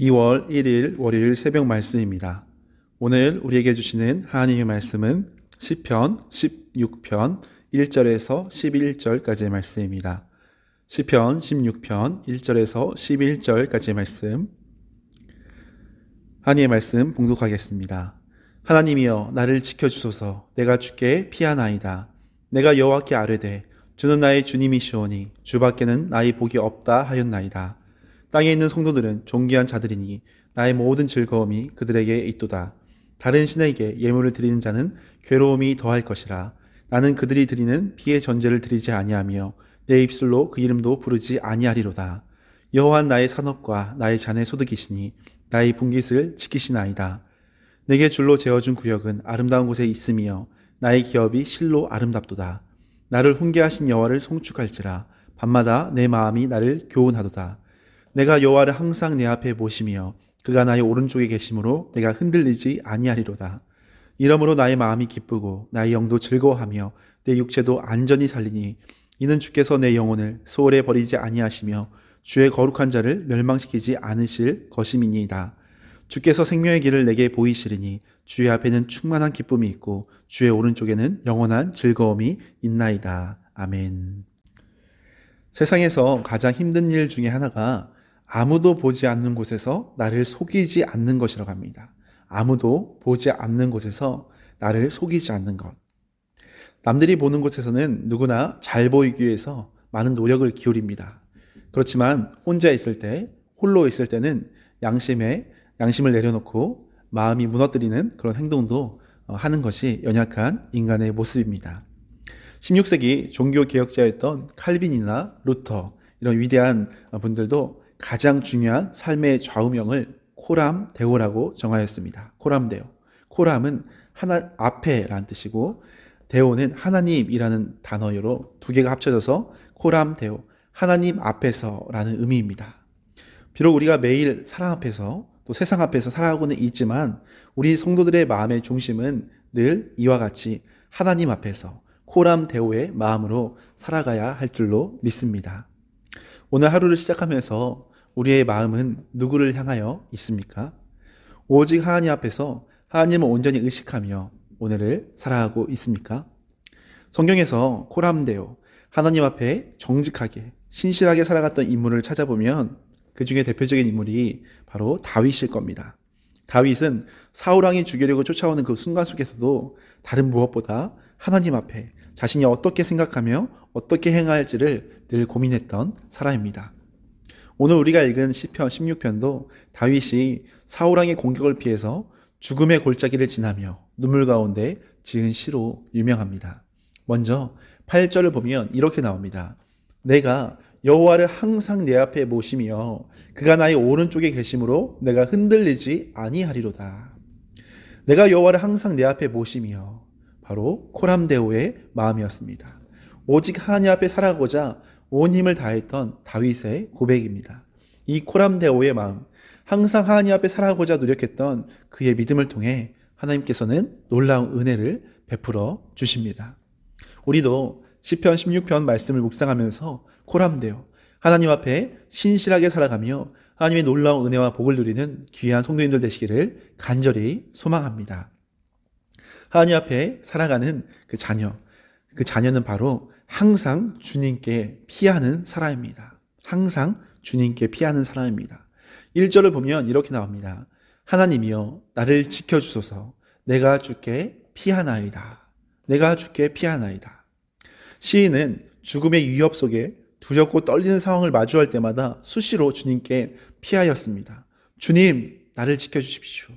2월 1일 월요일 새벽 말씀입니다. 오늘 우리에게 주시는 하나님의 말씀은 시편 16편 1절에서 11절까지의 말씀입니다. 시편 16편 1절에서 11절까지의 말씀. 하나님의 말씀 봉독하겠습니다. 하나님이여 나를 지켜 주소서. 내가 주께 피하나이다. 내가 여호와께 아뢰되 주는 나의 주님이시오니 주밖에는 나의 복이 없다 하였나이다. 땅에 있는 성도들은 존귀한 자들이니 나의 모든 즐거움이 그들에게 있도다. 다른 신에게 예물을 드리는 자는 괴로움이 더할 것이라. 나는 그들이 드리는 피의 전제를 드리지 아니하며 내 입술로 그 이름도 부르지 아니하리로다. 여호와 나의 산업과 나의 잔의 소득이시니 나의 분깃을 지키시나이다. 내게 줄로 재어준 구역은 아름다운 곳에 있으며 나의 기업이 실로 아름답도다. 나를 훈계하신 여호와를 송축할지라 밤마다 내 마음이 나를 교훈하도다. 내가 여호와를 항상 내 앞에 보시며 그가 나의 오른쪽에 계심으로 내가 흔들리지 아니하리로다. 이러므로 나의 마음이 기쁘고 나의 영도 즐거워하며 내 육체도 안전히 살리니 이는 주께서 내 영혼을 소홀해 버리지 아니하시며 주의 거룩한 자를 멸망시키지 않으실 것임이니이다. 주께서 생명의 길을 내게 보이시리니 주의 앞에는 충만한 기쁨이 있고 주의 오른쪽에는 영원한 즐거움이 있나이다. 아멘. 세상에서 가장 힘든 일 중에 하나가 아무도 보지 않는 곳에서 나를 속이지 않는 것이라고 합니다. 아무도 보지 않는 곳에서 나를 속이지 않는 것. 남들이 보는 곳에서는 누구나 잘 보이기 위해서 많은 노력을 기울입니다. 그렇지만 혼자 있을 때, 홀로 있을 때는 양심에 양심을 내려놓고 마음이 무너뜨리는 그런 행동도 어, 하는 것이 연약한 인간의 모습입니다. 16세기 종교 개혁자였던 칼빈이나 루터 이런 위대한 어, 분들도 가장 중요한 삶의 좌우명을 코람 대오라고 정하였습니다. 코람 대오. 코람은 하나 앞에라는 뜻이고 대오는 하나님이라는 단어로 두 개가 합쳐져서 코람 대오 하나님 앞에서라는 의미입니다. 비록 우리가 매일 사랑 앞에서 또 세상 앞에서 살아가고는 있지만 우리 성도들의 마음의 중심은 늘 이와 같이 하나님 앞에서 코람 대오의 마음으로 살아가야 할 줄로 믿습니다. 오늘 하루를 시작하면서 우리의 마음은 누구를 향하여 있습니까? 오직 하나님 앞에서 하나님을 온전히 의식하며 오늘을 살아가고 있습니까? 성경에서 코람데오, 하나님 앞에 정직하게, 신실하게 살아갔던 인물을 찾아보면 그 중에 대표적인 인물이 바로 다윗일 겁니다. 다윗은 사울왕이 죽이려고 쫓아오는 그 순간 속에서도 다른 무엇보다 하나님 앞에 자신이 어떻게 생각하며 어떻게 행할지를 늘 고민했던 사람입니다. 오늘 우리가 읽은 시편 16편도 다윗이 사우랑의 공격을 피해서 죽음의 골짜기를 지나며 눈물 가운데 지은 시로 유명합니다. 먼저 8절을 보면 이렇게 나옵니다. 내가 여호와를 항상 내 앞에 모시며 그가 나의 오른쪽에 계심으로 내가 흔들리지 아니하리로다. 내가 여호와를 항상 내 앞에 모시며 바로 코람데오의 마음이었습니다. 오직 하나님 앞에 살아가고자 온 힘을 다했던 다윗의 고백입니다. 이 코람데오의 마음, 항상 하나님 앞에 살아가고자 노력했던 그의 믿음을 통해 하나님께서는 놀라운 은혜를 베풀어 주십니다. 우리도 시편 16편 말씀을 묵상하면서 코람데오 하나님 앞에 신실하게 살아가며 하나님의 놀라운 은혜와 복을 누리는 귀한 성도님들 되시기를 간절히 소망합니다. 하나님 앞에 살아가는 그 자녀, 그 자녀는 바로 항상 주님께 피하는 사람입니다. 항상 주님께 피하는 사람입니다. 1절을 보면 이렇게 나옵니다. 하나님이여 나를 지켜주소서 내가 주께 피하나이다. 내가 주께 피하나이다. 시인은 죽음의 위협 속에 두렵고 떨리는 상황을 마주할 때마다 수시로 주님께 피하였습니다. 주님, 나를 지켜주십시오.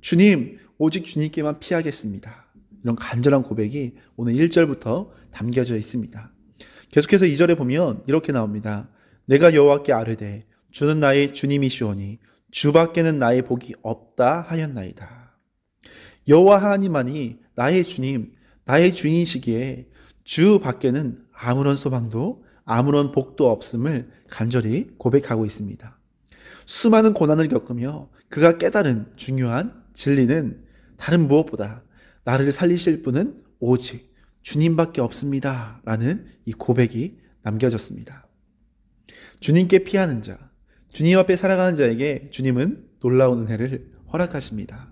주님, 오직 주님께만 피하겠습니다. 이런 간절한 고백이 오늘 1절부터 담겨져 있습니다. 계속해서 2절에 보면 이렇게 나옵니다. 내가 여호와께 아뢰되 주는 나의 주님이시오니 주밖에는 나의 복이 없다 하였나이다. 여호와 하나님만이 나의 주님, 나의 주인이시기에 주 밖에는 아무런 소망도 아무런 복도 없음을 간절히 고백하고 있습니다. 수많은 고난을 겪으며 그가 깨달은 중요한 진리는 다른 무엇보다 나를 살리실 분은 오직 주님밖에 없습니다. 라는 이 고백이 남겨졌습니다. 주님께 피하는 자, 주님 앞에 살아가는 자에게 주님은 놀라운 은혜를 허락하십니다.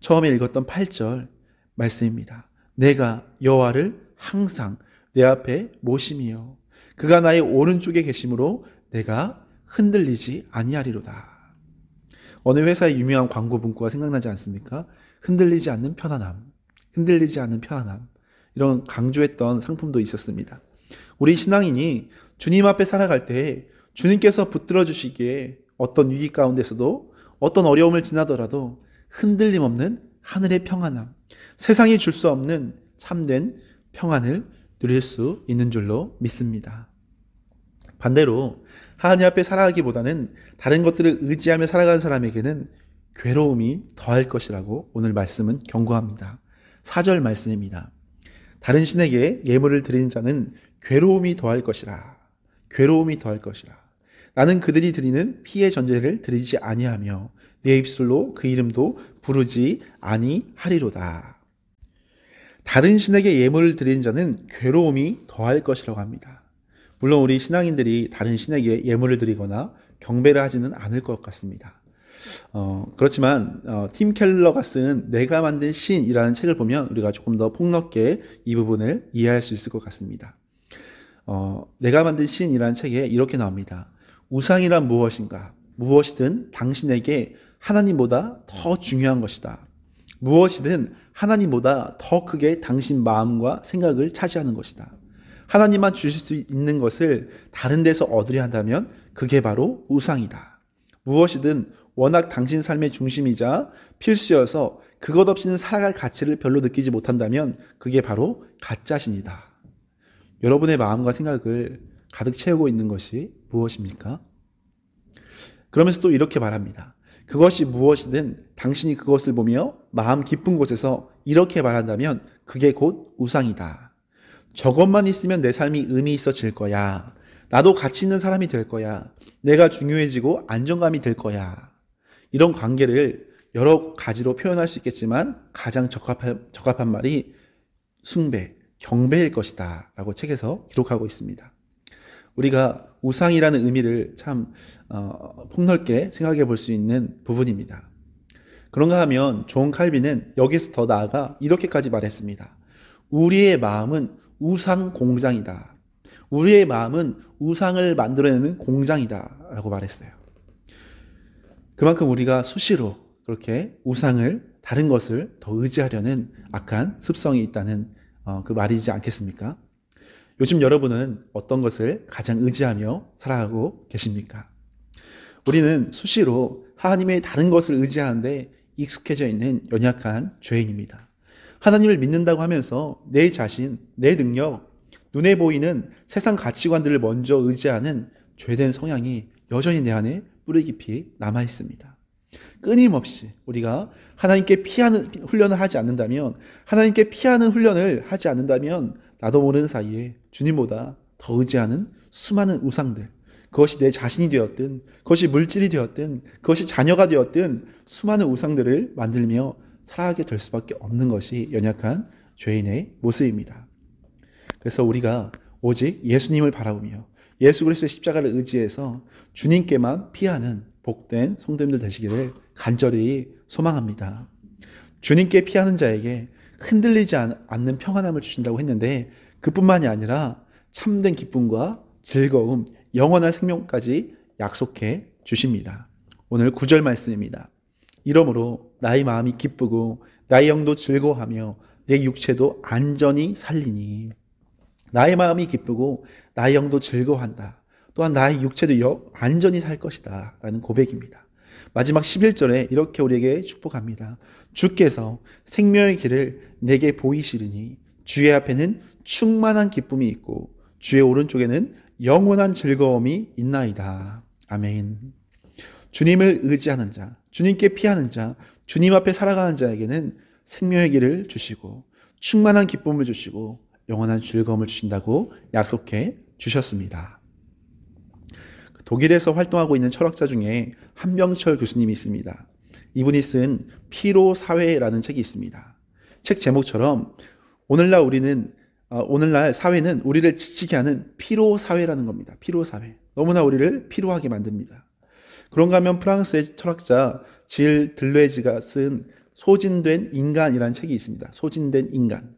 처음에 읽었던 8절 말씀입니다. 내가 여와를 항상 내 앞에 모심이요 그가 나의 오른쪽에 계심으로 내가 흔들리지 아니하리로다. 어느 회사의 유명한 광고 문구가 생각나지 않습니까? 흔들리지 않는 편안함, 흔들리지 않는 편안함, 이런 강조했던 상품도 있었습니다. 우리 신앙인이 주님 앞에 살아갈 때 주님께서 붙들어 주시기에 어떤 위기 가운데서도 어떤 어려움을 지나더라도 흔들림 없는 하늘의 평안함, 세상이 줄 수 없는 참된 평안을 누릴 수 있는 줄로 믿습니다. 반대로 하나님 앞에 살아가기보다는 다른 것들을 의지하며 살아가는 사람에게는 괴로움이 더할 것이라고 오늘 말씀은 경고합니다. 4절 말씀입니다. 다른 신에게 예물을 드린 자는 괴로움이 더할 것이라. 괴로움이 더할 것이라. 나는 그들이 드리는 피의 전제를 드리지 아니하며 내 입술로 그 이름도 부르지 아니하리로다. 다른 신에게 예물을 드린 자는 괴로움이 더할 것이라고 합니다. 물론 우리 신앙인들이 다른 신에게 예물을 드리거나 경배를 하지는 않을 것 같습니다. 어, 그렇지만 어, 팀 켈러가 쓴 내가 만든 신이라는 책을 보면 우리가 조금 더 폭넓게 이 부분을 이해할 수 있을 것 같습니다. 어, 내가 만든 신이라는 책에 이렇게 나옵니다. 우상이란 무엇인가? 무엇이든 당신에게 하나님보다 더 중요한 것이다. 무엇이든 하나님보다 더 크게 당신 마음과 생각을 차지하는 것이다. 하나님만 주실 수 있는 것을 다른 데서 얻으려 한다면 그게 바로 우상이다. 무엇이든 워낙 당신 삶의 중심이자 필수여서 그것 없이는 살아갈 가치를 별로 느끼지 못한다면 그게 바로 가짜신이다. 여러분의 마음과 생각을 가득 채우고 있는 것이 무엇입니까? 그러면서 또 이렇게 말합니다. 그것이 무엇이든 당신이 그것을 보며 마음 깊은 곳에서 이렇게 말한다면 그게 곧 우상이다. 저것만 있으면 내 삶이 의미 있어질 거야. 나도 가치 있는 사람이 될 거야. 내가 중요해지고 안정감이 될 거야. 이런 관계를 여러 가지로 표현할 수 있겠지만 가장 적합한, 적합한 말이 숭배, 경배일 것이다. 라고 책에서 기록하고 있습니다. 우리가 우상이라는 의미를 참 어, 폭넓게 생각해 볼 수 있는 부분입니다. 그런가 하면 존 칼빈은 여기서 더 나아가 이렇게까지 말했습니다. 우리의 마음은 우상 공장이다. 우리의 마음은 우상을 만들어내는 공장이다. 라고 말했어요. 그만큼 우리가 수시로 그렇게 우상을 다른 것을 더 의지하려는 악한 습성이 있다는 어, 그 말이지 않겠습니까? 요즘 여러분은 어떤 것을 가장 의지하며 살아가고 계십니까? 우리는 수시로 하나님의 다른 것을 의지하는데 익숙해져 있는 연약한 죄인입니다. 하나님을 믿는다고 하면서 내 자신, 내 능력, 눈에 보이는 세상 가치관들을 먼저 의지하는 죄된 성향이 여전히 내 안에 뿌리 깊이 남아 있습니다. 끊임없이 우리가 하나님께 피하는 훈련을 하지 않는다면 하나님께 피하는 훈련을 하지 않는다면 나도 모르는 사이에 주님보다 더 의지하는 수많은 우상들 그것이 내 자신이 되었든 그것이 물질이 되었든 그것이 자녀가 되었든 수많은 우상들을 만들며 살아가게 될 수밖에 없는 것이 연약한 죄인의 모습입니다. 그래서 우리가 오직 예수님을 바라보며 예수 그리스도의 십자가를 의지해서 주님께만 피하는 복된 성도님들 되시기를 간절히 소망합니다. 주님께 피하는 자에게 흔들리지 않는 평안함을 주신다고 했는데 그뿐만이 아니라 참된 기쁨과 즐거움, 영원한 생명까지 약속해 주십니다. 오늘 9절 말씀입니다. 이러므로 나의 마음이 기쁘고 나의 영도 즐거하며 내 육체도 안전히 살리니 나의 마음이 기쁘고 나의 영도 즐거워한다. 또한 나의 육체도 안전히 살 것이다. 라는 고백입니다. 마지막 11절에 이렇게 우리에게 축복합니다. 주께서 생명의 길을 내게 보이시리니 주의 앞에는 충만한 기쁨이 있고 주의 오른쪽에는 영원한 즐거움이 있나이다. 아멘. 주님을 의지하는 자, 주님께 피하는 자, 주님 앞에 살아가는 자에게는 생명의 길을 주시고 충만한 기쁨을 주시고 영원한 즐거움을 주신다고 약속해 주셨습니다. 그 독일에서 활동하고 있는 철학자 중에 한병철 교수님이 있습니다. 이분이 쓴 피로 사회라는 책이 있습니다. 책 제목처럼 오늘날 우리는 어, 오늘날 사회는 우리를 지치게 하는 피로 사회라는 겁니다. 피로 사회. 너무나 우리를 피로하게 만듭니다. 그런가 면 프랑스의 철학자 질 들레지가 쓴 소진된 인간이라는 책이 있습니다. 소진된 인간.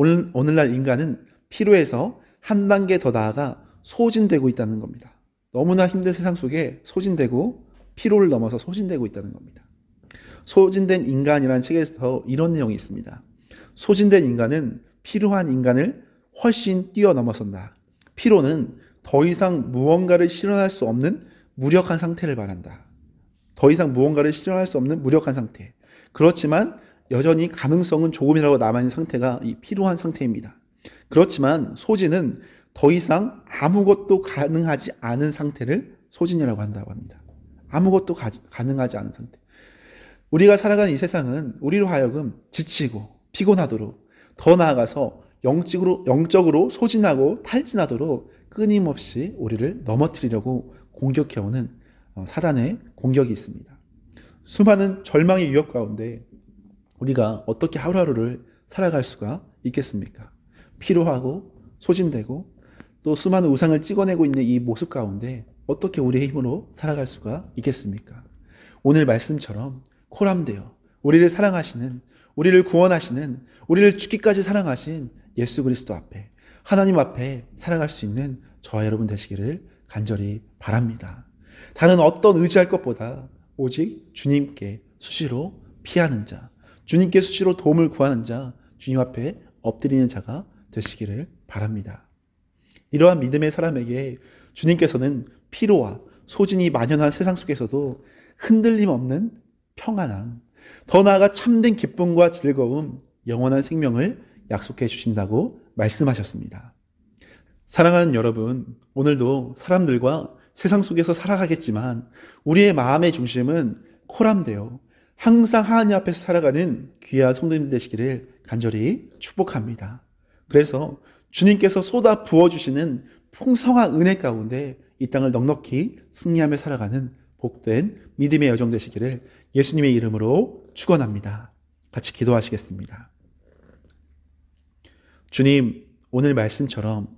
오늘, 오늘날 인간은 피로에서한 단계 더 나아가 소진되고 있다는 겁니다. 너무나 힘든 세상 속에 소진되고 피로를 넘어서 소진되고 있다는 겁니다. 소진된 인간이라는 책에서 이런 내용이 있습니다. 소진된 인간은 필요한 인간을 훨씬 뛰어넘어선다. 피로는 더 이상 무언가를 실현할 수 없는 무력한 상태를 말한다. 더 이상 무언가를 실현할 수 없는 무력한 상태. 그렇지만 여전히 가능성은 조금이라고 남아있는 상태가 필요한 상태입니다. 그렇지만 소진은 더 이상 아무것도 가능하지 않은 상태를 소진이라고 한다고 합니다. 아무것도 가, 능하지 않은 상태. 우리가 살아가는 이 세상은 우리로 하여금 지치고 피곤하도록 더 나아가서 영적으로, 영적으로 소진하고 탈진하도록 끊임없이 우리를 넘어뜨리려고 공격해오는 어, 사단의 공격이 있습니다. 수많은 절망의 위협 가운데 우리가 어떻게 하루하루를 살아갈 수가 있겠습니까? 피로하고 소진되고 또 수많은 우상을 찍어내고 있는 이 모습 가운데 어떻게 우리의 힘으로 살아갈 수가 있겠습니까? 오늘 말씀처럼 코람되어 우리를 사랑하시는 우리를 구원하시는 우리를 죽기까지 사랑하신 예수 그리스도 앞에 하나님 앞에 살아갈 수 있는 저와 여러분 되시기를 간절히 바랍니다. 다른 어떤 의지할 것보다 오직 주님께 수시로 피하는 자, 주님께 수시로 도움을 구하는 자, 주님 앞에 엎드리는 자가 되시기를 바랍니다. 이러한 믿음의 사람에게 주님께서는 피로와 소진이 만연한 세상 속에서도 흔들림 없는 평안함, 더 나아가 참된 기쁨과 즐거움, 영원한 생명을 약속해 주신다고 말씀하셨습니다. 사랑하는 여러분, 오늘도 사람들과 세상 속에서 살아가겠지만 우리의 마음의 중심은 코람되어 항상 하나님 앞에서 살아가는 귀한 성도님 되시기를 간절히 축복합니다. 그래서 주님께서 쏟아 부어주시는 풍성한 은혜 가운데 이 땅을 넉넉히 승리하며 살아가는 복된 믿음의 여정 되시기를 예수님의 이름으로 축원합니다. 같이 기도하시겠습니다. 주님, 오늘 말씀처럼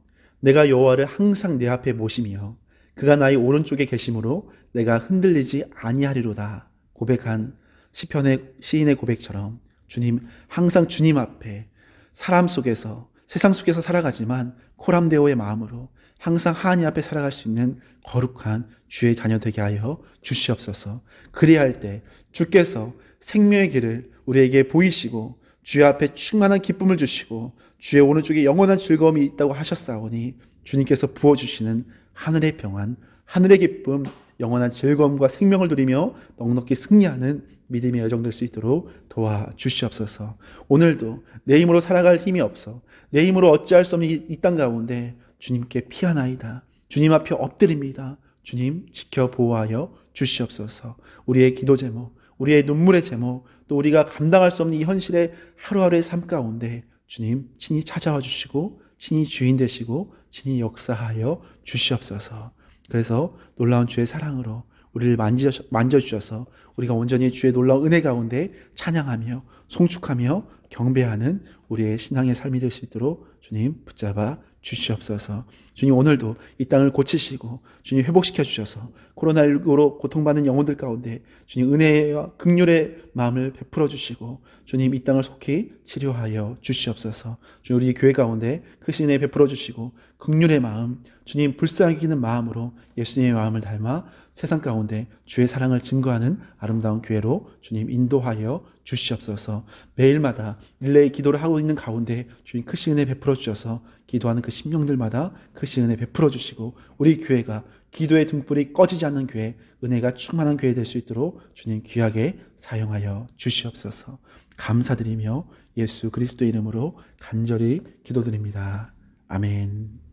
내가 여호와를 항상 내 앞에 모시며 그가 나의 오른쪽에 계심으로 내가 흔들리지 아니하리로다 고백한 시편의 시인의 고백처럼 주님 항상 주님 앞에 사람 속에서 세상 속에서 살아가지만 코람데오의 마음으로 항상 하나님 앞에 살아갈 수 있는 거룩한 주의 자녀 되게 하여 주시옵소서. 그리할때 주께서 생명의 길을 우리에게 보이시고 주의 앞에 충만한 기쁨을 주시고 주의 오른쪽에 영원한 즐거움이 있다고 하셨사오니 주님께서 부어 주시는 하늘의 평안, 하늘의 기쁨, 영원한 즐거움과 생명을 누리며 넉넉히 승리하는 믿음의 여정 될수 있도록 도와주시옵소서. 오늘도 내 힘으로 살아갈 힘이 없어 내 힘으로 어찌할 수 없는 이 땅 가운데 주님께 피하나이다. 주님 앞에 엎드립니다. 주님 지켜 보호하여 주시옵소서. 우리의 기도 제목, 우리의 눈물의 제목, 또 우리가 감당할 수 없는 이 현실의 하루하루의 삶 가운데 주님 친히 찾아와 주시고 친히 주인 되시고 친히 역사하여 주시옵소서. 그래서 놀라운 주의 사랑으로 우리를 만져, 만져주셔서 우리가 온전히 주의 놀라운 은혜 가운데 찬양하며 송축하며 경배하는 우리의 신앙의 삶이 될 수 있도록 주님 붙잡아 주시옵소서. 주님 오늘도 이 땅을 고치시고 주님 회복시켜 주셔서 코로나19로 고통받는 영혼들 가운데 주님 은혜와 극률의 마음을 베풀어 주시고 주님 이 땅을 속히 치료하여 주시옵소서. 주님 우리 교회 가운데 크신 그 은혜 베풀어 주시고 극률의 마음 주님 불쌍히기는 마음으로 예수님의 마음을 닮아 세상 가운데 주의 사랑을 증거하는 아름다운 교회로 주님 인도하여 주시옵소서. 매일마다 일레의 기도를 하고 있는 가운데 주님 크신 그 은혜 베풀어 주셔서 기도하는 그 심령들마다 그 시은혜 베풀어 주시고 우리 교회가 기도의 등불이 꺼지지 않는 교회, 은혜가 충만한 교회 될 수 있도록 주님 귀하게 사용하여 주시옵소서. 감사드리며 예수 그리스도 이름으로 간절히 기도드립니다. 아멘.